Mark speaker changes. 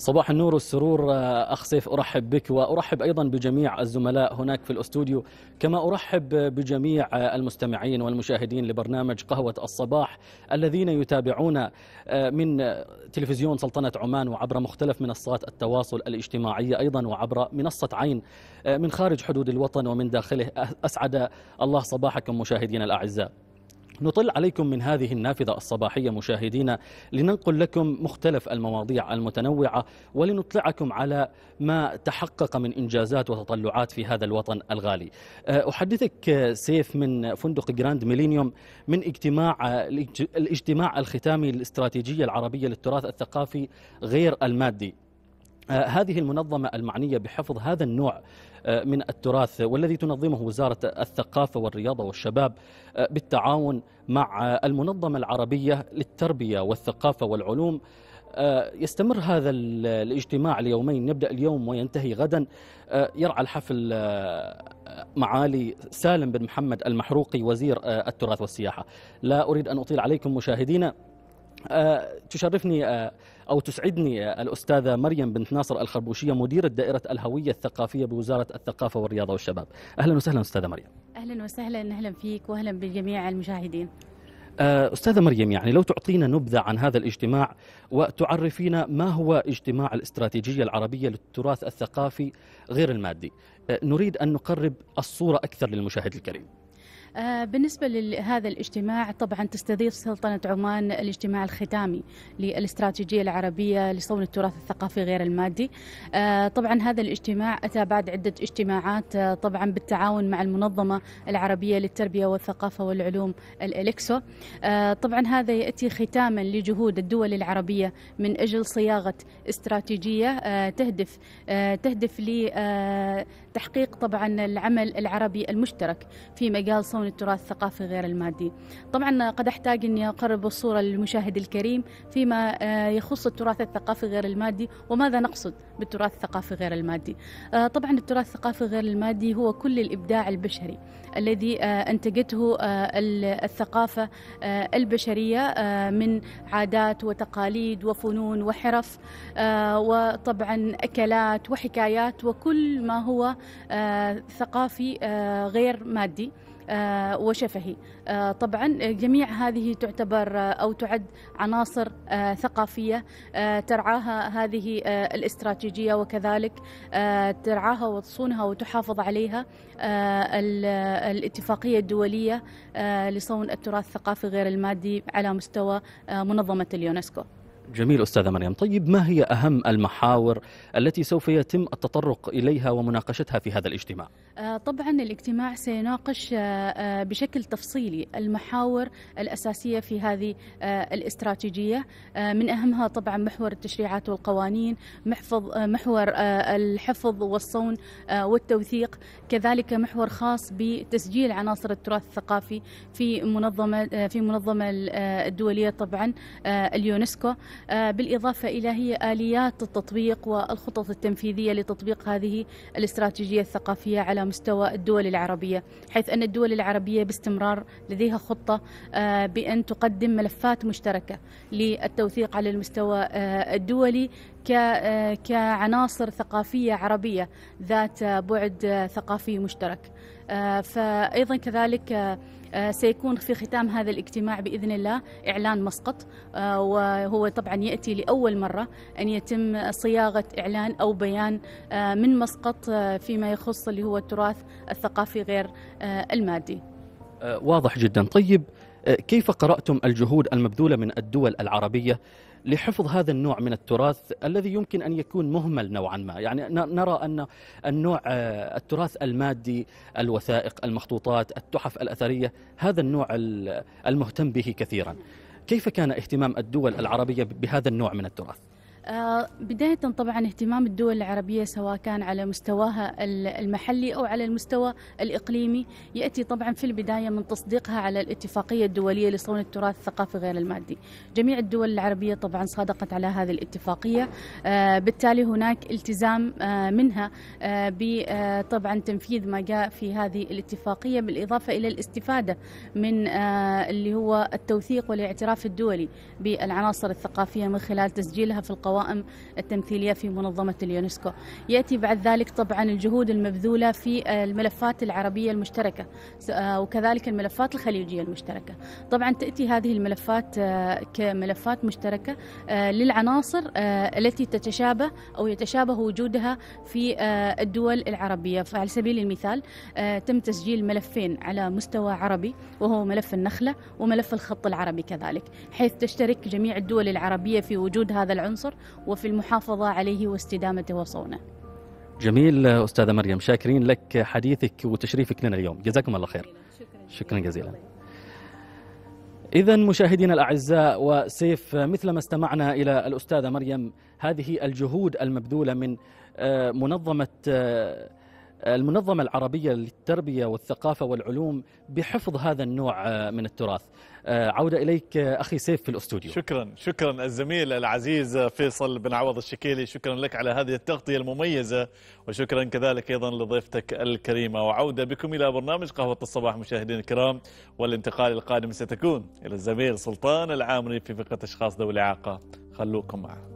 Speaker 1: صباح النور والسرور آه، اخ سيف ارحب بك وارحب ايضا بجميع الزملاء هناك في الاستوديو كما ارحب بجميع آه، المستمعين والمشاهدين لبرنامج قهوه الصباح الذين يتابعون آه، من تلفزيون سلطنه عمان وعبر مختلف منصات التواصل الاجتماعي ايضا وعبر منصه عين من خارج حدود الوطن ومن داخله اسعد الله صباحكم مشاهدينا الاعزاء. نطل عليكم من هذه النافذة الصباحية مشاهدينا لننقل لكم مختلف المواضيع المتنوعة ولنطلعكم على ما تحقق من إنجازات وتطلعات في هذا الوطن الغالي أه، أحدثك سيف من فندق جراند ميلينيوم من اجتماع الاجتماع الختامي الاستراتيجية العربية للتراث الثقافي غير المادي آه، هذه المنظمة المعنية بحفظ هذا النوع آه، من التراث والذي تنظمه وزارة الثقافة والرياضة والشباب آه، بالتعاون مع المنظمة العربية للتربية والثقافة والعلوم يستمر هذا الاجتماع ليومين نبدا اليوم وينتهي غدا يرعى الحفل معالي سالم بن محمد المحروقي وزير التراث والسياحه لا اريد ان اطيل عليكم مشاهدينا آه، تشرفني آه، أو تسعدني آه، الأستاذة مريم بنت ناصر الخربوشية مديرة دائرة الهوية الثقافية بوزارة الثقافة والرياضة والشباب أهلا وسهلا أستاذة مريم
Speaker 2: أهلا وسهلا أهلا فيك وأهلا بجميع المشاهدين
Speaker 1: أستاذة مريم يعني لو تعطينا نبذة عن هذا الاجتماع وتعرفينا ما هو اجتماع الاستراتيجية العربية للتراث الثقافي غير المادي نريد أن نقرب الصورة أكثر للمشاهد الكريم
Speaker 2: آه، بالنسبة لهذا الاجتماع طبعا تستضيف سلطنة عمان الاجتماع الختامي للاستراتيجية العربية لصون التراث الثقافي غير المادي آه، طبعا هذا الاجتماع أتى بعد عدة اجتماعات آه، طبعا بالتعاون مع المنظمة العربية للتربية والثقافة والعلوم الإلكسو طبعا هذا يأتي ختاما لجهود الدول العربية من أجل صياغة استراتيجية تهدف تهدف لتحقيق طبعا العمل العربي المشترك في مجال صون يكون التراث الثقافي غير المادي طبعا قد أحتاج أني أقرب الصورة للمشاهد الكريم فيما آه، يخص التراث الثقافي غير المادي وماذا نقصد بالتراث الثقافي غير المادي آه، طبعا التراث الثقافي غير المادي هو كل الإبداع البشري الذي آه، أنتجته الثقافة البشرية من عادات وتقاليد وفنون وحرف وطبعا أكلات وحكايات وكل ما هو ثقافي غير مادي آه، وشفهي آه، طبعا آه، جميع هذه تعتبر أو تعد عناصر ثقافية ترعاها هذه الاستراتيجية وكذلك ترعاها وتصونها وتحافظ عليها الاتفاقية الدولية لصون التراث الثقافي غير المادي على مستوى منظمة اليونسكو
Speaker 1: جميل أستاذة مريم طيب ما هي أهم المحاور التي سوف يتم التطرق إليها ومناقشتها في هذا الاجتماع
Speaker 2: آه، طبعا الاجتماع سيناقش آه، آه، بشكل تفصيلي المحاور الأساسية في هذه الاستراتيجية من أهمها طبعا محور التشريعات والقوانين محفظ محور الحفظ والصون والتوثيق كذلك محور خاص بتسجيل عناصر التراث الثقافي في منظمة في منظمة الدولية طبعا اليونسكو آه، بالإضافة إلى هي آليات التطبيق والخطط التنفيذية لتطبيق هذه الاستراتيجية الثقافية على مستوى الدول العربية حيث أن الدول العربية باستمرار لديها خطة آه، بأن تقدم ملفات مشتركة للتوثيق على المستوى آه، الدولي آه، كعناصر ثقافية عربية ذات بعد ثقافي مشترك آه، فأيضا كذلك آه، سيكون في ختام هذا الاجتماع باذن الله اعلان مسقط وهو طبعا ياتي لاول مره ان يتم صياغه اعلان او بيان من مسقط فيما يخص اللي هو التراث الثقافي غير المادي.
Speaker 1: واضح جدا طيب أه، كيف قرأتم الجهود المبذولة من الدول العربية لحفظ هذا النوع من التراث الذي يمكن ان يكون مهمل نوعا ما، يعني نرى ان النوع أه، التراث المادي، الوثائق، المخطوطات، التحف الاثريه، هذا النوع المهتم به كثيرا. كيف كان اهتمام الدول العربيه بهذا النوع من التراث؟
Speaker 2: آه، بداية طبعا اهتمام الدول العربية سواء كان على مستواها المحلي أو على المستوى الإقليمي يأتي طبعا في البداية من تصديقها على الاتفاقية الدولية لصون التراث الثقافي غير المادي جميع الدول العربية طبعا صادقت على هذه الاتفاقية آه، بالتالي هناك التزام آه، منها بطبعا تنفيذ ما جاء في هذه الاتفاقية بالإضافة إلى الاستفادة من اللي هو التوثيق والاعتراف الدولي بالعناصر الثقافية من خلال تسجيلها في القوانين القوائم التمثيلية في منظمة اليونسكو يأتي بعد ذلك طبعا الجهود المبذولة في الملفات العربية المشتركة آه، وكذلك الملفات الخليجية المشتركة طبعا تأتي هذه الملفات آه، كملفات مشتركة آه، للعناصر التي تتشابه أو يتشابه وجودها في الدول العربية فعلى سبيل المثال تم تسجيل ملفين على مستوى عربي وهو ملف النخلة وملف الخط العربي كذلك حيث تشترك جميع الدول العربية في وجود هذا العنصر وفي المحافظة عليه واستدامته وصونه
Speaker 1: جميل أستاذة مريم شاكرين لك حديثك وتشريفك لنا اليوم جزاكم الله خير شكرا, جزيلا إذا مشاهدينا الأعزاء وسيف مثلما استمعنا إلى الأستاذة مريم هذه الجهود المبذولة من آه، منظمة آه، المنظمة العربية للتربية والثقافة والعلوم بحفظ هذا النوع آه، من التراث آه، عودة إليك آه، أخي سيف في الأستوديو شكرا شكرا الزميل العزيز فيصل بن عوض الشكيلي شكرا لك على هذه التغطية المميزة وشكرا كذلك أيضا لضيفتك الكريمة وعودة بكم إلى برنامج قهوة الصباح مشاهدينا الكرام والانتقال القادم ستكون إلى الزميل سلطان العامري في فقرة أشخاص ذوي الإعاقة خلوكم معه